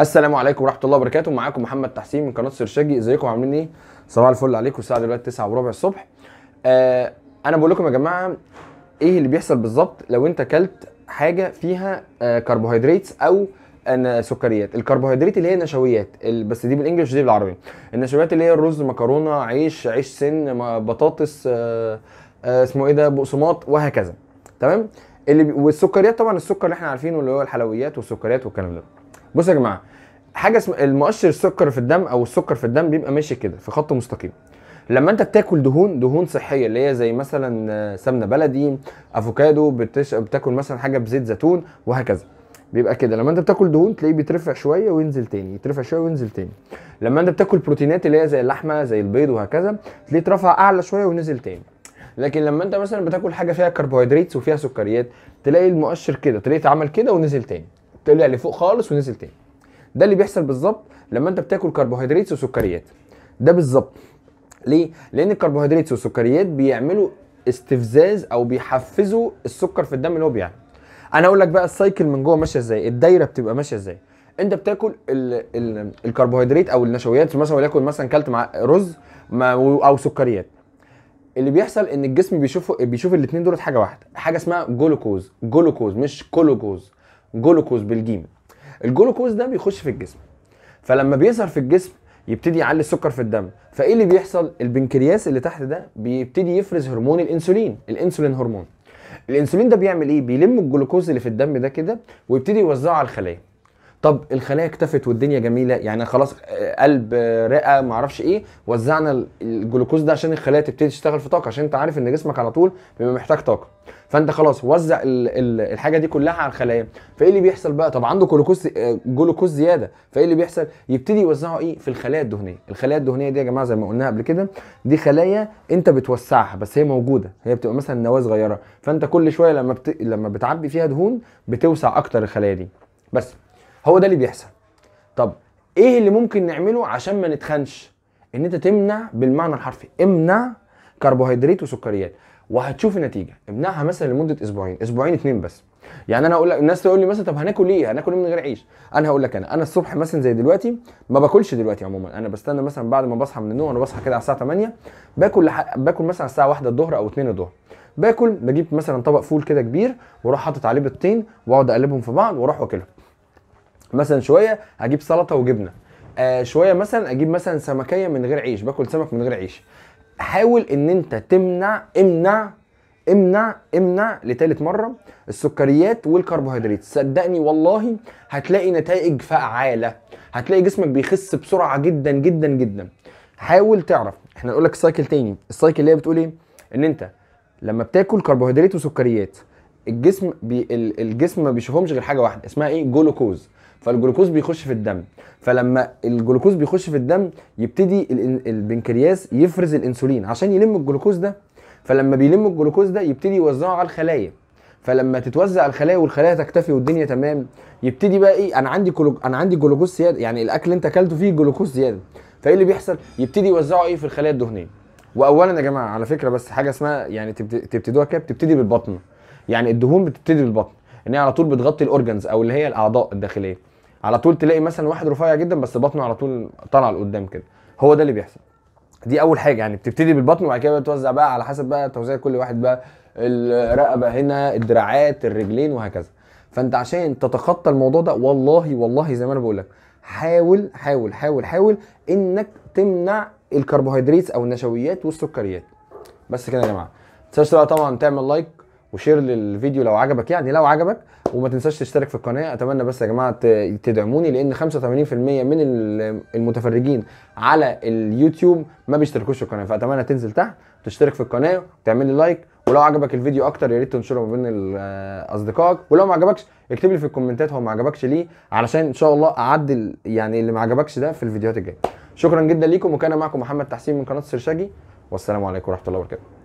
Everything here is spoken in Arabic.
السلام عليكم ورحمه الله وبركاته معاكم محمد تحسين من قناه سرشاجي ازيكم عاملين ايه صباح الفل عليكم الساعه دلوقتي 9 وربع الصبح آه انا بقول لكم يا جماعه ايه اللي بيحصل بالظبط لو انت اكلت حاجه فيها آه كربوهيدرات او سكريات الكربوهيدرات اللي هي نشويات بس دي بالانجلش دي بالعربي النشويات اللي هي الرز مكرونه عيش عيش سن بطاطس آه آه اسمه ايه ده بقسماط وهكذا تمام اللي والسكريات طبعا السكر اللي احنا عارفينه اللي هو الحلويات والسكريات والكلام ده بصوا يا جماعه حاجه اسمها المؤشر السكر في الدم او السكر في الدم بيبقى ماشي كده في خط مستقيم لما انت بتاكل دهون دهون صحيه اللي هي زي مثلا سمنه بلدي افوكادو بتش... بتاكل مثلا حاجه بزيت زيتون وهكذا بيبقى كده لما انت بتاكل دهون تلاقيه بيترفع شويه وينزل تاني يترفع شويه وينزل تاني لما انت بتاكل بروتينات اللي هي زي اللحمه زي البيض وهكذا تلاقيه اترفع اعلى شويه ونزل تاني لكن لما انت مثلا بتاكل حاجه فيها كربوهيدرات وفيها سكريات تلاقي المؤشر كده تلاقيه اتعمل كده ونزل تاني طلع لفوق خالص ونزل تاني ده اللي بيحصل بالظبط لما انت بتاكل كربوهيدرات وسكريات ده بالظبط ليه لان الكربوهيدرات والسكريات بيعملوا استفزاز او بيحفزوا السكر في الدم اللي هو بيعمل انا اقول لك بقى السايكل من جوه ماشيه ازاي الدايره بتبقى ماشيه ازاي انت بتاكل الـ الـ الكربوهيدرات او النشويات مثلا وليكن مثلا كلت مع رز او سكريات اللي بيحصل ان الجسم بيشوف بيشوف الاثنين دول حاجه واحده حاجه اسمها جلوكوز جلوكوز مش كولوكوز جلوكوز بالجيم الجلوكوز ده بيخش في الجسم فلما بيظهر في الجسم يبتدي يعلي السكر في الدم فايه اللي بيحصل البنكرياس اللي تحت ده بيبتدي يفرز هرمون الانسولين الانسولين هرمون الانسولين ده بيعمل ايه بيلم الجلوكوز اللي في الدم ده كده ويبتدي يوزعه على الخلايا طب الخلايا اكتفت والدنيا جميله يعني خلاص آه، قلب آه، رئه ما اعرفش ايه وزعنا الجلوكوز ده عشان الخلايا تبتدي تشتغل في طاقه عشان انت عارف ان جسمك على طول بيبقى محتاج طاقه فانت خلاص وزع الحاجه دي كلها على الخلايا فايه اللي بيحصل بقى طب عنده جلوكوز آه، جلوكوز زياده فايه اللي بيحصل يبتدي يوزعه ايه في الخلايا الدهنيه الخلايا الدهنيه دي يا جماعه زي ما قلناها قبل كده دي خلايا انت بتوسعها بس هي موجوده هي بتبقى مثلا نواه صغيره فانت كل شويه لما بت... لما بتعبي فيها دهون بتوسع اكتر الخلايا دي بس هو ده اللي بيحصل طب ايه اللي ممكن نعمله عشان ما نتخنش ان انت تمنع بالمعنى الحرفي امنع كربوهيدرات وسكريات وهتشوف النتيجه امنعها مثلا لمده اسبوعين اسبوعين اتنين بس يعني انا اقول لك الناس تقول لي مثلا طب هناكل ايه هناكل ايه من غير عيش انا هقول لك انا انا الصبح مثلا زي دلوقتي ما باكلش دلوقتي عموما انا بستنى مثلا بعد ما بصحى من النوم انا بصحى كده على الساعه 8 باكل لح... باكل مثلا الساعه 1 الظهر او 2 الظهر باكل بجيب مثلا طبق فول كده كبير واروح حاطط عليه بيضتين واقعد اقلبهم في بعض واروح واكلهم مثلا شويه هجيب سلطه وجبنه آه شويه مثلا اجيب مثلا سمكيه من غير عيش باكل سمك من غير عيش حاول ان انت تمنع امنع امنع امنع لتالت مره السكريات والكربوهيدرات صدقني والله هتلاقي نتائج فعاله هتلاقي جسمك بيخس بسرعه جدا جدا جدا حاول تعرف احنا نقول لك سايكل تاني السايكل اللي هي بتقول ايه ان انت لما بتاكل كربوهيدرات وسكريات الجسم بي الجسم ما بيشوفهمش غير حاجه واحده اسمها ايه جلوكوز فالجلوكوز بيخش في الدم فلما الجلوكوز بيخش في الدم يبتدي البنكرياس يفرز الانسولين عشان يلم الجلوكوز ده فلما بيلم الجلوكوز ده يبتدي يوزعه على الخلايا فلما تتوزع الخلايا والخلايا تكتفي والدنيا تمام يبتدي بقى ايه انا عندي كلو... انا عندي جلوكوز زياده يعني الاكل اللي انت اكلته فيه جلوكوز زياده فايه اللي بيحصل يبتدي يوزعه ايه في الخلايا الدهنيه واولا يا جماعه على فكره بس حاجه اسمها يعني تبت... تبتدوها كده بتبتدي بالبطن يعني الدهون بتبتدي بالبطن ان هي على طول بتغطي الاورجنز او اللي هي الاعضاء الداخليه على طول تلاقي مثلا واحد رفيع جدا بس بطنه على طول طالعه لقدام كده هو ده اللي بيحصل دي اول حاجه يعني بتبتدي بالبطن وبعد كده بتوزع بقى على حسب بقى توزيع كل واحد بقى الرقبه هنا الدراعات الرجلين وهكذا فانت عشان تتخطى الموضوع ده والله والله زي ما انا بقول لك حاول حاول حاول حاول انك تمنع الكربوهيدرات او النشويات والسكريات بس كده يا جماعه ما تنساش طبعا تعمل لايك وشير للفيديو لو عجبك يعني لو عجبك وما تنساش تشترك في القناه اتمنى بس يا جماعه تدعموني لان 85% من المتفرجين على اليوتيوب ما بيشتركوش في القناه فاتمنى تنزل تحت تشترك في القناه وتعمل لي لايك ولو عجبك الفيديو اكتر يا ريت تنشره ما بين اصدقائك ولو ما عجبكش اكتب لي في الكومنتات هو ما عجبكش ليه علشان ان شاء الله اعدل يعني اللي ما عجبكش ده في الفيديوهات الجايه شكرا جدا ليكم وكان معكم محمد تحسين من قناه سرشاجي والسلام عليكم ورحمه الله وبركاته